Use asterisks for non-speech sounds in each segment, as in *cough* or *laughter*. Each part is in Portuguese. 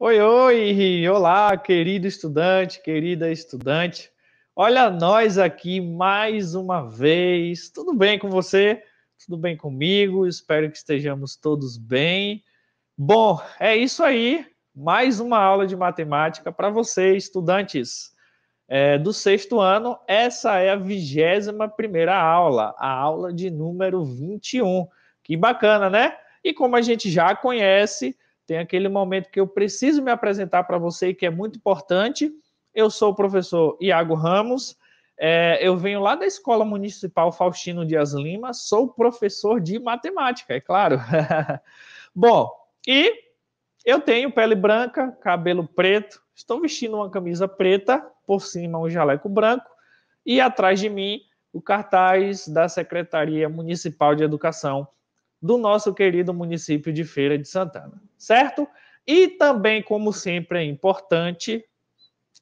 Oi, oi, olá, querido estudante, querida estudante. Olha nós aqui mais uma vez. Tudo bem com você? Tudo bem comigo? Espero que estejamos todos bem. Bom, é isso aí. Mais uma aula de matemática para você, estudantes é, do sexto ano. Essa é a vigésima primeira aula, a aula de número 21. Que bacana, né? E como a gente já conhece, tem aquele momento que eu preciso me apresentar para você, que é muito importante. Eu sou o professor Iago Ramos, é, eu venho lá da Escola Municipal Faustino Dias Lima, sou professor de matemática, é claro. *laughs* Bom, e eu tenho pele branca, cabelo preto, estou vestindo uma camisa preta, por cima um jaleco branco, e atrás de mim o cartaz da Secretaria Municipal de Educação do nosso querido município de Feira de Santana, certo? E também, como sempre, é importante,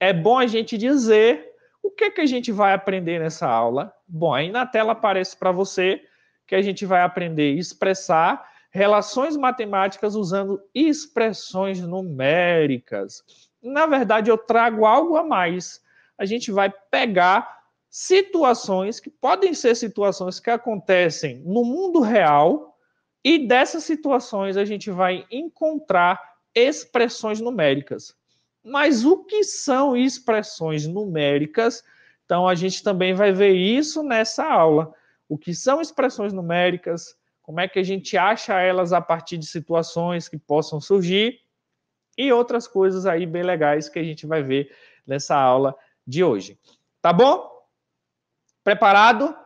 é bom a gente dizer o que, que a gente vai aprender nessa aula. Bom, aí na tela aparece para você que a gente vai aprender a expressar relações matemáticas usando expressões numéricas. Na verdade, eu trago algo a mais. A gente vai pegar situações que podem ser situações que acontecem no mundo real e dessas situações a gente vai encontrar expressões numéricas. Mas o que são expressões numéricas? Então a gente também vai ver isso nessa aula. O que são expressões numéricas? Como é que a gente acha elas a partir de situações que possam surgir? E outras coisas aí bem legais que a gente vai ver nessa aula de hoje. Tá bom? Preparado?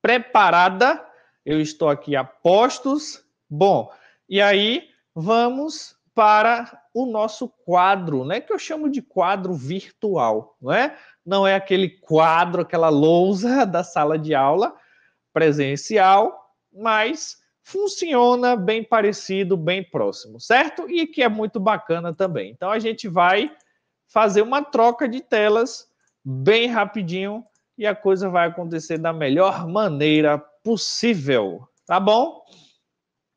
Preparada? Eu estou aqui a postos. Bom, e aí vamos para o nosso quadro, né? Que eu chamo de quadro virtual, não é? Não é aquele quadro, aquela lousa *laughs* da sala de aula presencial, mas funciona bem parecido, bem próximo, certo? E que é muito bacana também. Então a gente vai fazer uma troca de telas bem rapidinho e a coisa vai acontecer da melhor maneira possível, tá bom?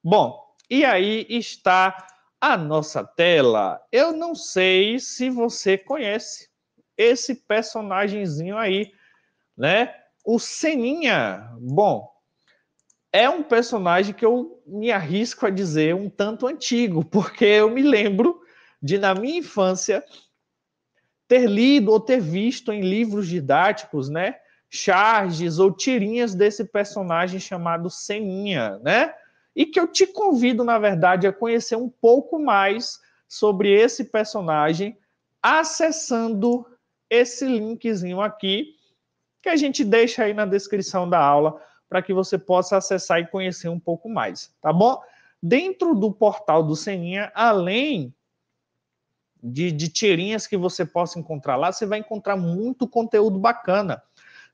Bom, e aí está a nossa tela. Eu não sei se você conhece esse personagemzinho aí, né? O Seninha. Bom, é um personagem que eu me arrisco a dizer um tanto antigo, *laughs* porque eu me lembro de, na minha infância, ter lido ou ter visto em livros didáticos, né? charges ou tirinhas desse personagem chamado Seninha, né? E que eu te convido, na verdade, a conhecer um pouco mais sobre esse personagem acessando esse linkzinho aqui que a gente deixa aí na descrição da aula para que você possa acessar e conhecer um pouco mais, tá bom? Dentro do portal do Seninha, além de, de tirinhas que você possa encontrar lá, você vai encontrar muito conteúdo bacana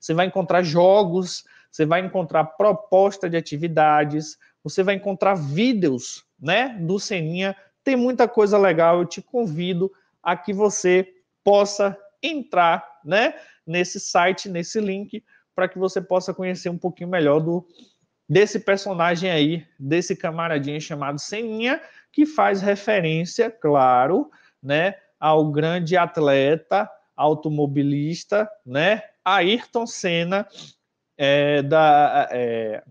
você vai encontrar jogos, você vai encontrar proposta de atividades, você vai encontrar vídeos, né, do Seninha. Tem muita coisa legal, eu te convido a que você possa entrar, né, nesse site, nesse link, para que você possa conhecer um pouquinho melhor do desse personagem aí, desse camaradinho chamado Seninha, que faz referência, claro, né, ao grande atleta automobilista, né? Ayrton Senna é, da, é,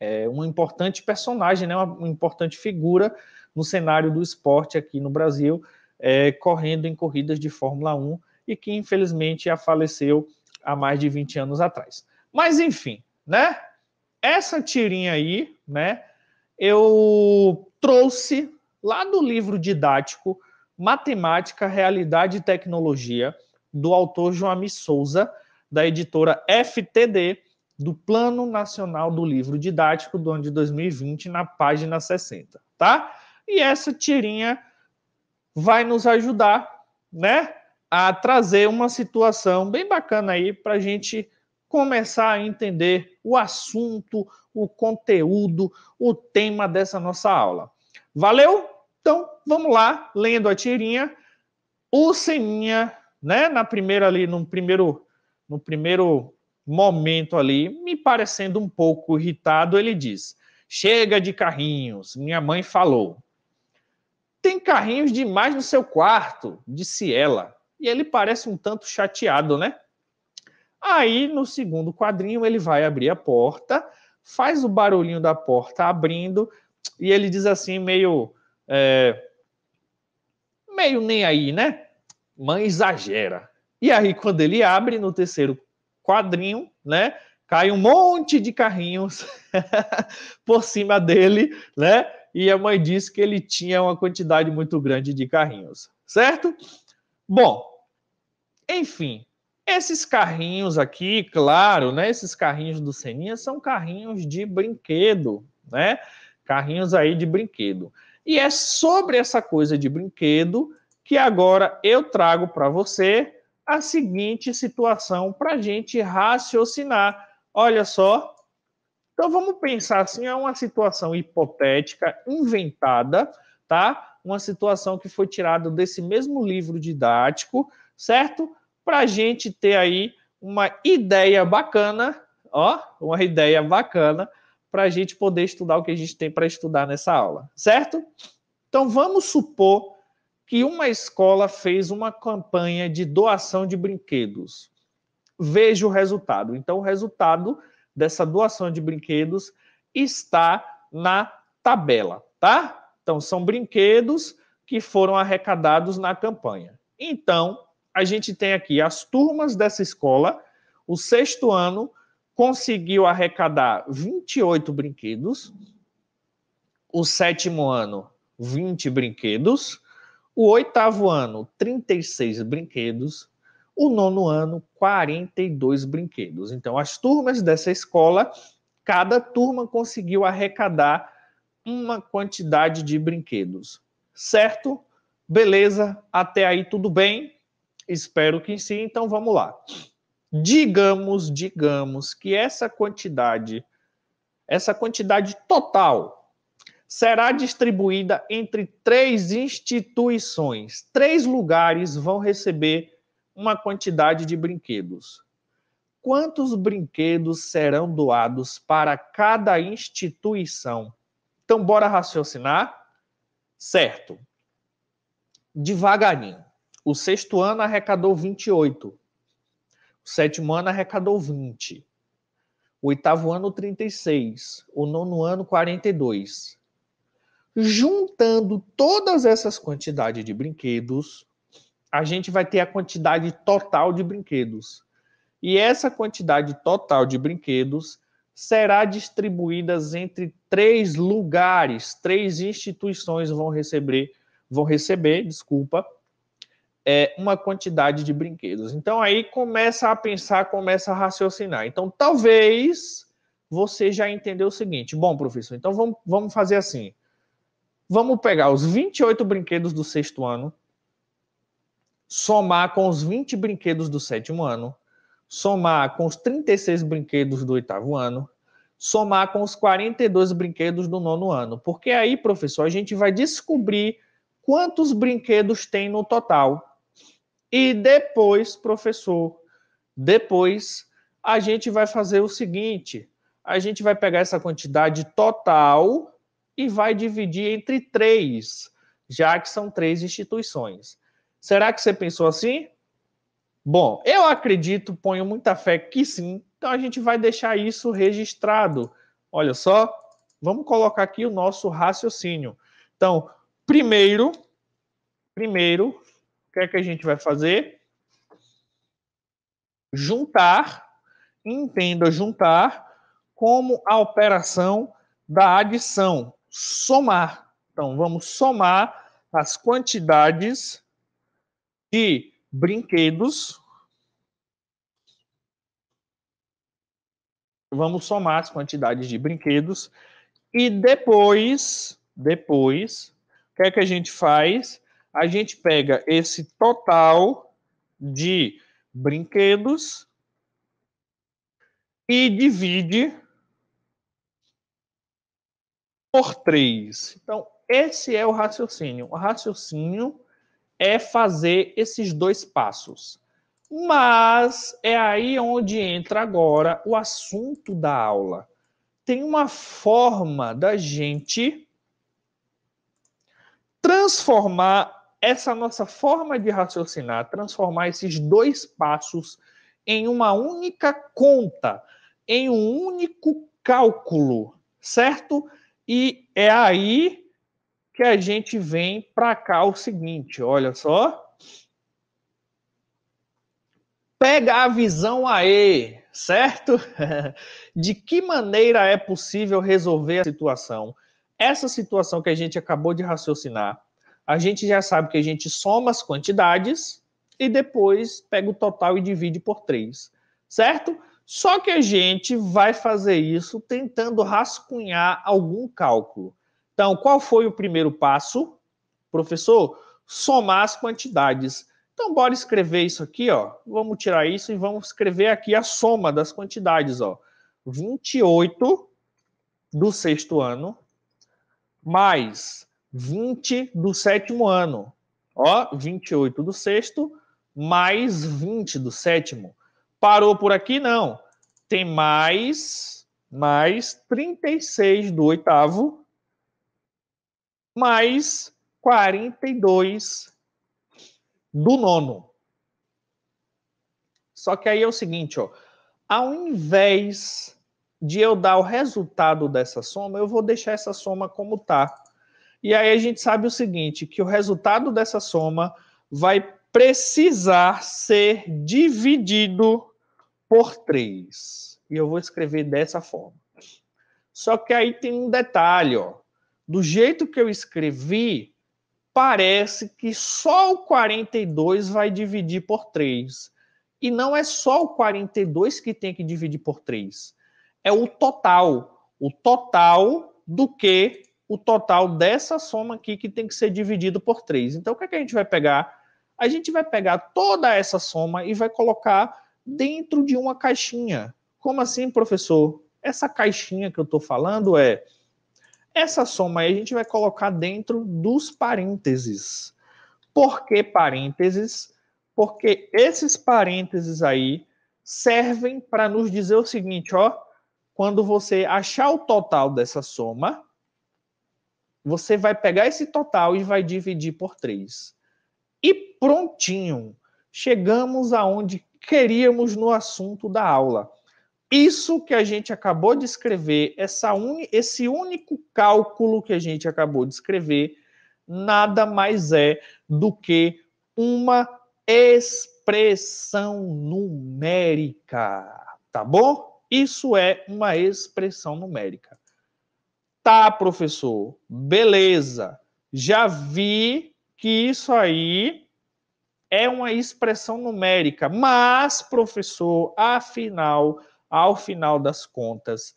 é um importante personagem, né? Uma, importante figura no cenário do esporte aqui no Brasil, é, correndo em corridas de Fórmula 1 e que infelizmente já faleceu há mais de 20 anos atrás. Mas enfim, né? Essa tirinha aí, né? Eu trouxe lá do livro didático Matemática, Realidade e Tecnologia, do autor Joami Souza, da editora FTD, do Plano Nacional do Livro Didático do ano de 2020, na página 60, tá? E essa tirinha vai nos ajudar, né, a trazer uma situação bem bacana aí para a gente começar a entender o assunto, o conteúdo, o tema dessa nossa aula. Valeu? Então, vamos lá, lendo a tirinha, o Seninha, né, na primeira ali, no primeiro, no primeiro momento ali, me parecendo um pouco irritado, ele diz: Chega de carrinhos, minha mãe falou. Tem carrinhos demais no seu quarto, disse ela. E ele parece um tanto chateado, né? Aí, no segundo quadrinho, ele vai abrir a porta, faz o barulhinho da porta abrindo, e ele diz assim, meio é, meio nem aí, né? Mãe exagera. E aí, quando ele abre no terceiro quadrinho, né? Cai um monte de carrinhos *laughs* por cima dele, né? E a mãe disse que ele tinha uma quantidade muito grande de carrinhos, certo? Bom, enfim, esses carrinhos aqui, claro, né? Esses carrinhos do Seninha são carrinhos de brinquedo, né? Carrinhos aí de brinquedo. E é sobre essa coisa de brinquedo que agora eu trago para você a seguinte situação para a gente raciocinar. Olha só. Então vamos pensar assim, é uma situação hipotética, inventada, tá? Uma situação que foi tirada desse mesmo livro didático, certo? Para a gente ter aí uma ideia bacana, ó, uma ideia bacana para a gente poder estudar o que a gente tem para estudar nessa aula, certo? Então vamos supor que uma escola fez uma campanha de doação de brinquedos. Veja o resultado. Então, o resultado dessa doação de brinquedos está na tabela, tá? Então, são brinquedos que foram arrecadados na campanha. Então, a gente tem aqui as turmas dessa escola, o sexto ano conseguiu arrecadar 28 brinquedos, o sétimo ano, 20 brinquedos, o oitavo ano, 36 brinquedos, o nono ano, 42 brinquedos. Então, as turmas dessa escola, cada turma conseguiu arrecadar uma quantidade de brinquedos, certo? Beleza, até aí tudo bem? Espero que sim, então vamos lá digamos, digamos que essa quantidade, essa quantidade total, será distribuída entre três instituições. Três lugares vão receber uma quantidade de brinquedos. Quantos brinquedos serão doados para cada instituição? Então, bora raciocinar? Certo. Devagarinho. O sexto ano arrecadou 28. O sétimo ano arrecadou 20. O oitavo ano, 36. O nono ano, 42. Juntando todas essas quantidades de brinquedos, a gente vai ter a quantidade total de brinquedos. E essa quantidade total de brinquedos será distribuída entre três lugares, três instituições vão receber, vão receber, desculpa, é, uma quantidade de brinquedos. Então aí começa a pensar, começa a raciocinar. Então talvez você já entendeu o seguinte: bom, professor, então vamos, vamos fazer assim. Vamos pegar os 28 brinquedos do sexto ano, somar com os 20 brinquedos do sétimo ano, somar com os 36 brinquedos do oitavo ano, somar com os 42 brinquedos do nono ano. Porque aí, professor, a gente vai descobrir quantos brinquedos tem no total. E depois, professor, depois a gente vai fazer o seguinte: a gente vai pegar essa quantidade total e vai dividir entre três, já que são três instituições. Será que você pensou assim? Bom, eu acredito, ponho muita fé que sim. Então a gente vai deixar isso registrado. Olha só, vamos colocar aqui o nosso raciocínio. Então, primeiro, primeiro que é que a gente vai fazer? Juntar, entenda juntar como a operação da adição, somar. Então, vamos somar as quantidades de brinquedos. Vamos somar as quantidades de brinquedos e depois, depois, o que é que a gente faz? a gente pega esse total de brinquedos e divide por 3. Então, esse é o raciocínio. O raciocínio é fazer esses dois passos. Mas é aí onde entra agora o assunto da aula. Tem uma forma da gente transformar essa nossa forma de raciocinar, transformar esses dois passos em uma única conta, em um único cálculo, certo? E é aí que a gente vem para cá o seguinte, olha só. Pega a visão aí, certo? *laughs* De que maneira é possível resolver a situação? Essa situação que a gente acabou de raciocinar a gente já sabe que a gente soma as quantidades e depois pega o total e divide por 3, certo? Só que a gente vai fazer isso tentando rascunhar algum cálculo. Então, qual foi o primeiro passo? Professor, somar as quantidades. Então, bora escrever isso aqui, ó. Vamos tirar isso e vamos escrever aqui a soma das quantidades, ó. 28 do sexto ano mais 20 do sétimo ano. Ó, 28 do sexto, mais 20 do sétimo. Parou por aqui? Não. Tem mais, mais 36 do oitavo, mais 42 do nono. Só que aí é o seguinte, ó. Ao invés de eu dar o resultado dessa soma, eu vou deixar essa soma como tá. E aí a gente sabe o seguinte, que o resultado dessa soma vai precisar ser dividido por 3. E eu vou escrever dessa forma. Só que aí tem um detalhe, ó. Do jeito que eu escrevi, parece que só o 42 vai dividir por 3. E não é só o 42 que tem que dividir por 3. É o total. O total do que o total dessa soma aqui que tem que ser dividido por 3. Então, o que, é que a gente vai pegar? A gente vai pegar toda essa soma e vai colocar dentro de uma caixinha. Como assim, professor? Essa caixinha que eu estou falando é... Essa soma aí a gente vai colocar dentro dos parênteses. Por que parênteses? Porque esses parênteses aí servem para nos dizer o seguinte, ó, quando você achar o total dessa soma, você vai pegar esse total e vai dividir por 3. E prontinho, chegamos aonde queríamos no assunto da aula. Isso que a gente acabou de escrever, essa un... esse único cálculo que a gente acabou de escrever, nada mais é do que uma expressão numérica, tá bom? Isso é uma expressão numérica. Tá, professor, beleza. Já vi que isso aí é uma expressão numérica, mas, professor, afinal, ao final das contas,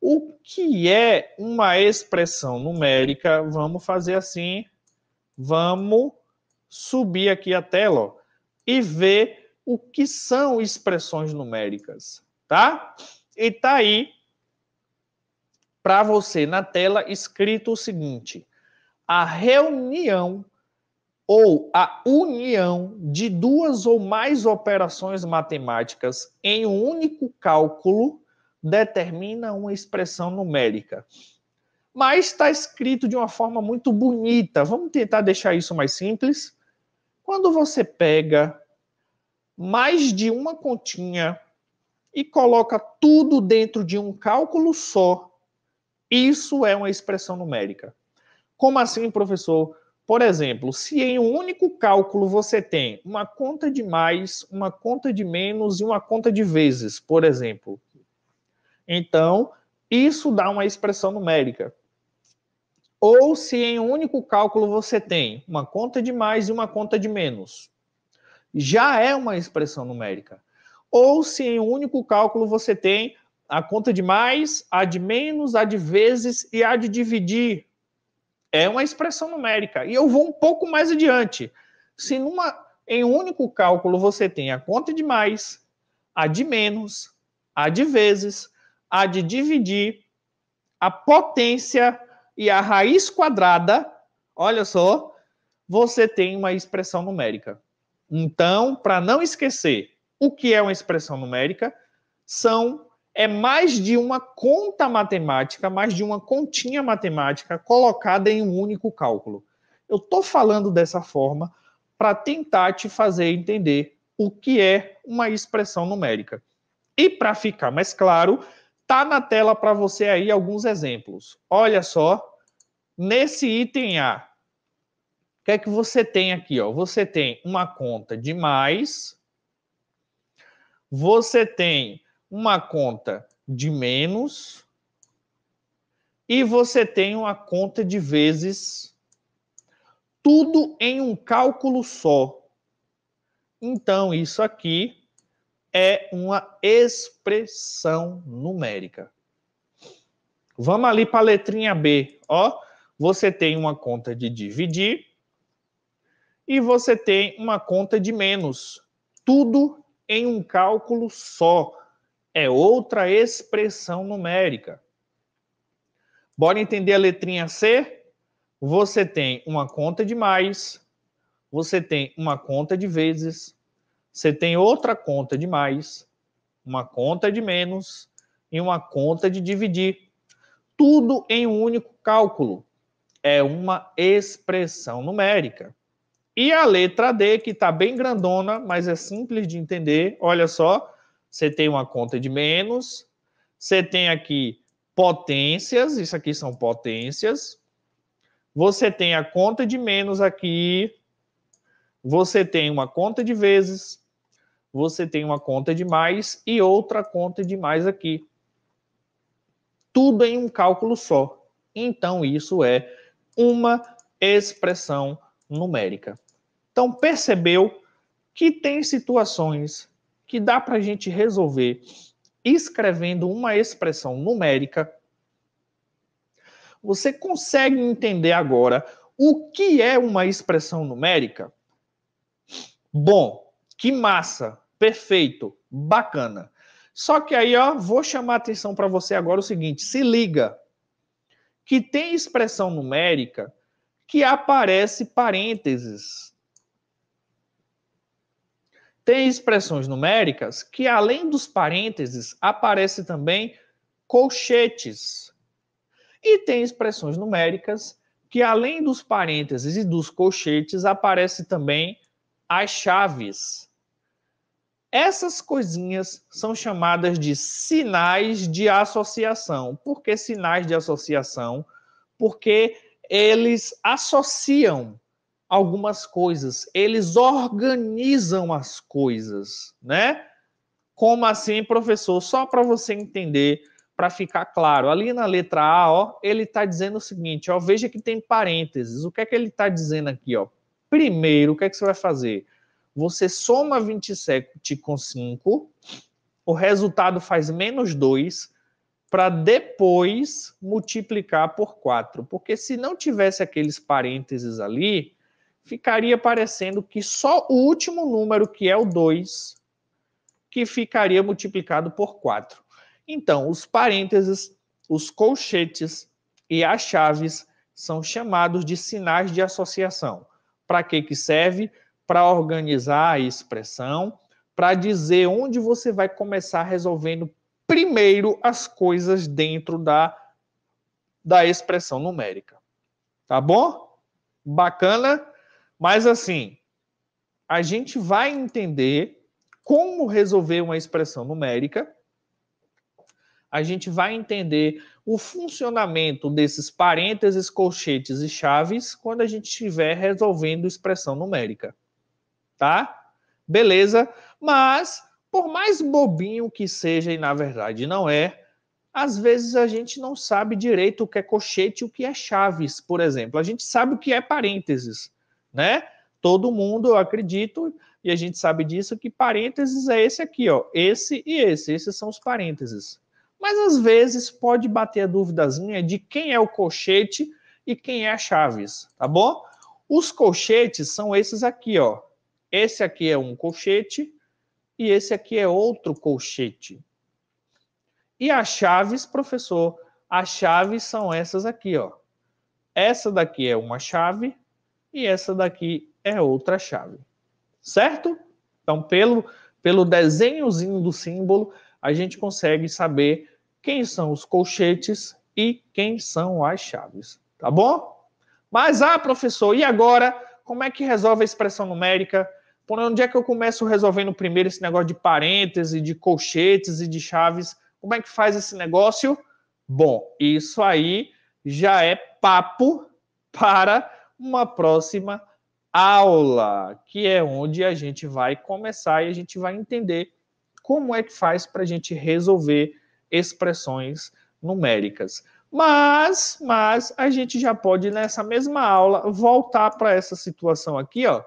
o que é uma expressão numérica? Vamos fazer assim. Vamos subir aqui a tela ó, e ver o que são expressões numéricas, tá? E tá aí para você na tela escrito o seguinte: a reunião ou a união de duas ou mais operações matemáticas em um único cálculo determina uma expressão numérica. Mas está escrito de uma forma muito bonita. Vamos tentar deixar isso mais simples. Quando você pega mais de uma continha e coloca tudo dentro de um cálculo só, isso é uma expressão numérica. Como assim, professor? Por exemplo, se em um único cálculo você tem uma conta de mais, uma conta de menos e uma conta de vezes, por exemplo. Então, isso dá uma expressão numérica. Ou se em um único cálculo você tem uma conta de mais e uma conta de menos. Já é uma expressão numérica. Ou se em um único cálculo você tem a conta de mais, a de menos, a de vezes e a de dividir. É uma expressão numérica. E eu vou um pouco mais adiante. Se numa, em um único cálculo você tem a conta de mais, a de menos, a de vezes, a de dividir, a potência e a raiz quadrada, olha só, você tem uma expressão numérica. Então, para não esquecer, o que é uma expressão numérica? São é mais de uma conta matemática, mais de uma continha matemática colocada em um único cálculo. Eu estou falando dessa forma para tentar te fazer entender o que é uma expressão numérica. E para ficar mais claro, tá na tela para você aí alguns exemplos. Olha só, nesse item A, o que é que você tem aqui? Ó? Você tem uma conta de mais, você tem uma conta de menos e você tem uma conta de vezes, tudo em um cálculo só. Então, isso aqui é uma expressão numérica. Vamos ali para a letrinha B. Ó, você tem uma conta de dividir e você tem uma conta de menos. Tudo em um cálculo só é outra expressão numérica. Bora entender a letrinha C? Você tem uma conta de mais, você tem uma conta de vezes, você tem outra conta de mais, uma conta de menos e uma conta de dividir. Tudo em um único cálculo. É uma expressão numérica. E a letra D, que está bem grandona, mas é simples de entender, olha só você tem uma conta de menos. Você tem aqui potências, isso aqui são potências. Você tem a conta de menos aqui. Você tem uma conta de vezes. Você tem uma conta de mais e outra conta de mais aqui. Tudo em um cálculo só. Então, isso é uma expressão numérica. Então, percebeu que tem situações que dá para a gente resolver escrevendo uma expressão numérica, você consegue entender agora o que é uma expressão numérica? Bom, que massa, perfeito, bacana. Só que aí, ó, vou chamar a atenção para você agora o seguinte: se liga que tem expressão numérica que aparece parênteses tem expressões numéricas que, além dos parênteses, aparecem também colchetes. E tem expressões numéricas que, além dos parênteses e dos colchetes, aparecem também as chaves. Essas coisinhas são chamadas de sinais de associação. Por que sinais de associação? Porque eles associam algumas coisas, eles organizam as coisas, né? Como assim, professor? Só para você entender, para ficar claro. Ali na letra A, ó, ele está dizendo o seguinte, ó, veja que tem parênteses. O que é que ele está dizendo aqui, ó? Primeiro, o que é que você vai fazer? Você soma 27 com 5, o resultado faz menos 2, para depois multiplicar por 4. Porque se não tivesse aqueles parênteses ali, ficaria parecendo que só o último número, que é o 2, que ficaria multiplicado por 4. Então, os parênteses, os colchetes e as chaves são chamados de sinais de associação. Para que, que serve? Para organizar a expressão, para dizer onde você vai começar resolvendo primeiro as coisas dentro da, da expressão numérica. Tá bom? Bacana? Mas assim, a gente vai entender como resolver uma expressão numérica, a gente vai entender o funcionamento desses parênteses, colchetes e chaves quando a gente estiver resolvendo expressão numérica. Tá? Beleza? Mas, por mais bobinho que seja, e na verdade não é, às vezes a gente não sabe direito o que é colchete e o que é chaves, por exemplo. A gente sabe o que é parênteses, né? Todo mundo, eu acredito, e a gente sabe disso, que parênteses é esse aqui, ó. Esse e esse. Esses são os parênteses. Mas às vezes pode bater a duvidazinha de quem é o colchete e quem é a chaves, tá bom? Os colchetes são esses aqui, ó. Esse aqui é um colchete e esse aqui é outro colchete. E as chaves, professor, as chaves são essas aqui, ó. Essa daqui é uma chave, e essa daqui é outra chave, certo? Então, pelo, pelo desenhozinho do símbolo, a gente consegue saber quem são os colchetes e quem são as chaves, tá bom? Mas, ah, professor, e agora? Como é que resolve a expressão numérica? Por onde é que eu começo resolvendo primeiro esse negócio de parênteses, de colchetes e de chaves? Como é que faz esse negócio? Bom, isso aí já é papo para uma próxima aula, que é onde a gente vai começar e a gente vai entender como é que faz para a gente resolver expressões numéricas. Mas, mas a gente já pode nessa mesma aula voltar para essa situação aqui, ó,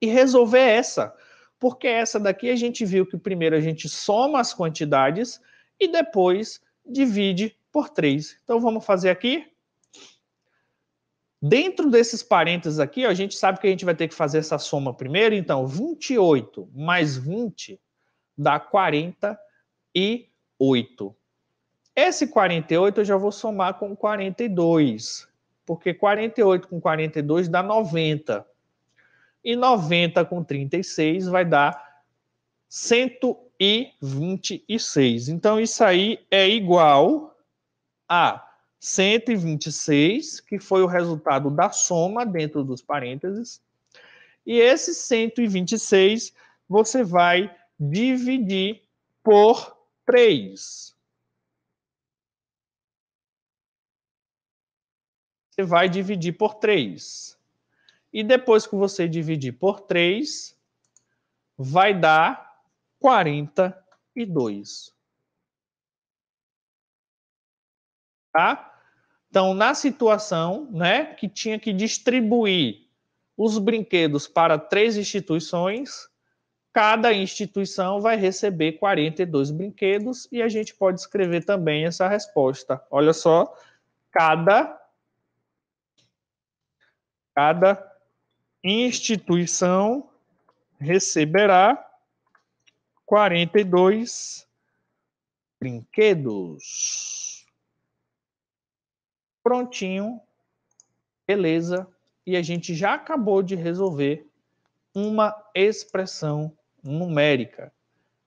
e resolver essa, porque essa daqui a gente viu que primeiro a gente soma as quantidades e depois divide por 3. Então vamos fazer aqui? Dentro desses parênteses aqui, a gente sabe que a gente vai ter que fazer essa soma primeiro. Então, 28 mais 20 dá 48. Esse 48 eu já vou somar com 42, porque 48 com 42 dá 90. E 90 com 36 vai dar 126. Então, isso aí é igual a 126, que foi o resultado da soma dentro dos parênteses. E esse 126 você vai dividir por 3. Você vai dividir por 3. E depois que você dividir por 3, vai dar 42. Tá? Então, na situação, né, que tinha que distribuir os brinquedos para três instituições, cada instituição vai receber 42 brinquedos e a gente pode escrever também essa resposta. Olha só, cada cada instituição receberá 42 brinquedos. Prontinho. Beleza. E a gente já acabou de resolver uma expressão numérica.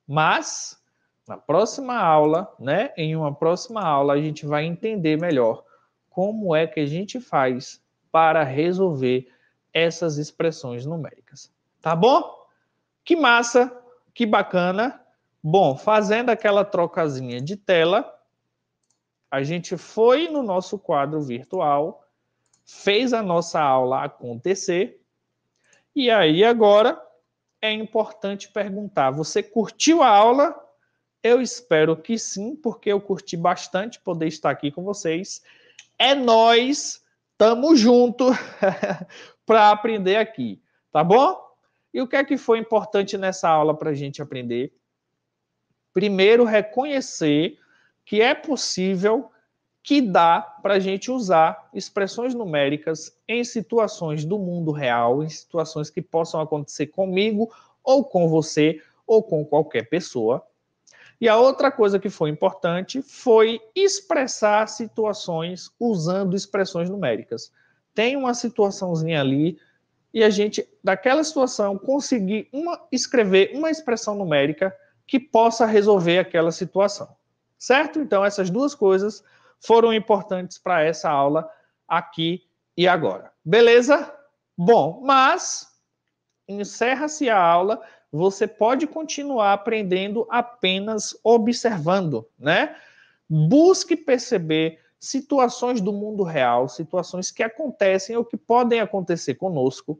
Mas na próxima aula, né, em uma próxima aula a gente vai entender melhor como é que a gente faz para resolver essas expressões numéricas. Tá bom? Que massa, que bacana. Bom, fazendo aquela trocazinha de tela, a gente foi no nosso quadro virtual, fez a nossa aula acontecer, e aí agora é importante perguntar: você curtiu a aula? Eu espero que sim, porque eu curti bastante poder estar aqui com vocês. É nós, tamo junto *laughs* para aprender aqui, tá bom? E o que é que foi importante nessa aula para a gente aprender? Primeiro, reconhecer que é possível que dá para a gente usar expressões numéricas em situações do mundo real, em situações que possam acontecer comigo ou com você ou com qualquer pessoa. E a outra coisa que foi importante foi expressar situações usando expressões numéricas. Tem uma situaçãozinha ali e a gente, daquela situação, conseguir uma, escrever uma expressão numérica que possa resolver aquela situação. Certo? Então, essas duas coisas foram importantes para essa aula aqui e agora. Beleza? Bom, mas encerra-se a aula, você pode continuar aprendendo apenas observando, né? Busque perceber situações do mundo real, situações que acontecem ou que podem acontecer conosco,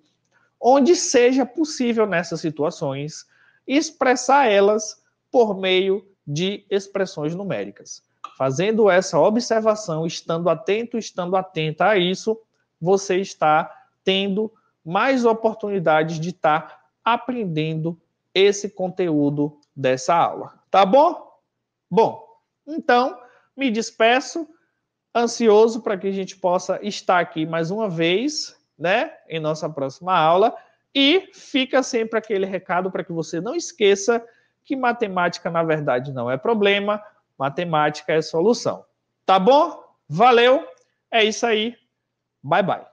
onde seja possível nessas situações expressar elas por meio de expressões numéricas. Fazendo essa observação, estando atento, estando atenta a isso, você está tendo mais oportunidades de estar tá aprendendo esse conteúdo dessa aula. Tá bom? Bom, então me despeço, ansioso para que a gente possa estar aqui mais uma vez, né, em nossa próxima aula. E fica sempre aquele recado para que você não esqueça que matemática, na verdade, não é problema, matemática é solução. Tá bom? Valeu, é isso aí. Bye bye.